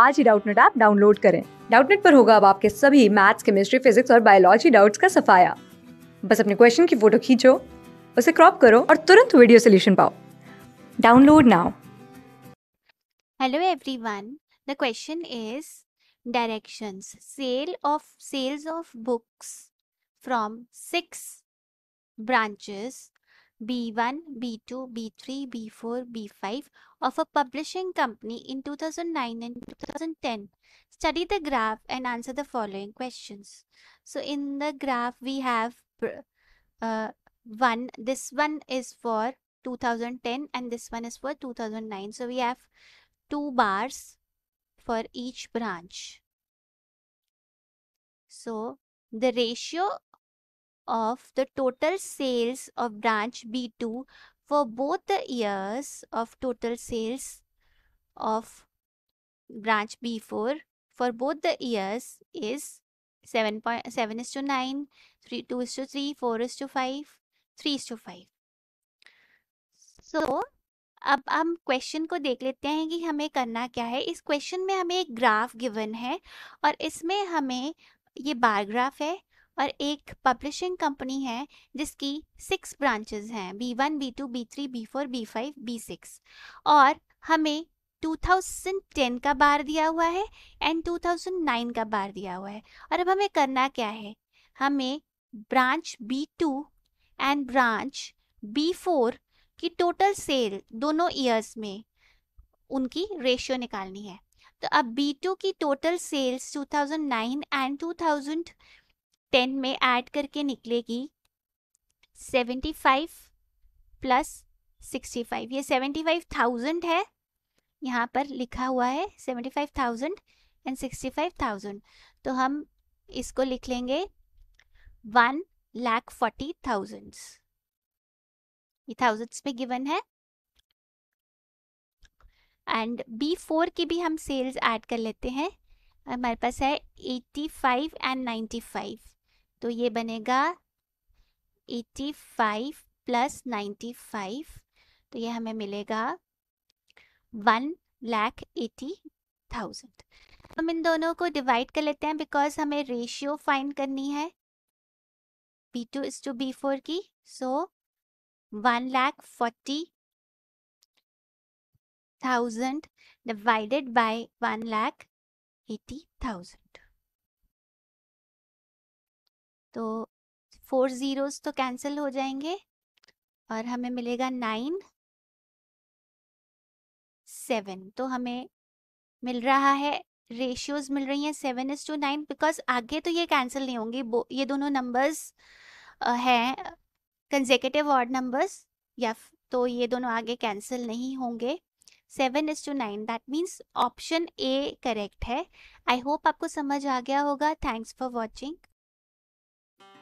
आज ही Doubtnut app download करें डाउटनेट पर होगा अब आपके सभी मैथ्स केमिस्ट्री फिजिक्स और बायोलॉजी डाउट्स का सफाया बस अपने क्वेश्चन की फोटो खींचो उसे क्रॉप करो और तुरंत वीडियो सोल्यूशन पाओ download now hello everyone the question is directions sale of sales of books from six branches B1, B2, B3, B4, B5 of a publishing company in 2009 and 2010. Study the graph and answer the following questions. So in the graph we have uh, one. This one is for 2010 and this one is for 2009. So we have two bars for each branch. So the ratio of the total sales of branch B2 for both the years of total sales of branch B4 for both the years is 7, 7 is to 9, 3, 2 is to 3, 4 is to 5, 3 is to 5. So, अब हम question को देख लेते हैं कि हमें करना क्या है इस क्वेश्चन में हमें एक ग्राफ गिवन है और इसमें हमें ये बार ग्राफ है और एक पब्लिशिंग कंपनी है जिसकी सिक्स ब्रांचेज हैं B one B two B three B four B five B six और हमें 2010 का बार दिया हुआ है एंड 2009 का बार दिया हुआ है और अब हमें करना क्या है हमें branch B two and branch B four की टोटल सेल दोनों ईयर्स में उनकी रेशियो निकालनी है तो अब बी टू की टोटल सेल्स 2009 एंड टेन में ऐड करके निकलेगी seventy five plus sixty five ये सेवेंटी फाइव थाउजेंड है यहाँ पर लिखा हुआ है seventy five thousand and sixty five thousand तो हम इसको लिख लेंगे वन लाख फोर्टी थाउजेंड्स ये थाउजेंड्स में गिवन है एंड बी फोर की भी हम सेल्स ऐड कर लेते हैं हमारे पास है eighty five and ninety five तो ये बनेगा 85 फाइव प्लस नाइन्टी तो ये हमें मिलेगा वन लैख एटी थाउजेंड हम इन दोनों को डिवाइड कर लेते हैं बिकॉज हमें रेशियो फाइंड करनी है B two is to B four की so one lakh forty thousand divided by one lakh eighty thousand तो फोर ज़ीरोज़ तो कैंसिल हो जाएंगे और हमें मिलेगा नाइन सेवन तो हमें मिल रहा है रेशियोज मिल रही हैं seven is to nine because आगे तो ये कैंसिल नहीं होंगे ये दोनों नंबर्स हैं कंजेकेटिव ऑर्ड नंबर्स या तो ये दोनों आगे कैंसिल नहीं होंगे seven is to nine that means option A correct है आई होप आपको समझ आ गया होगा थैंक्स फॉर वॉचिंग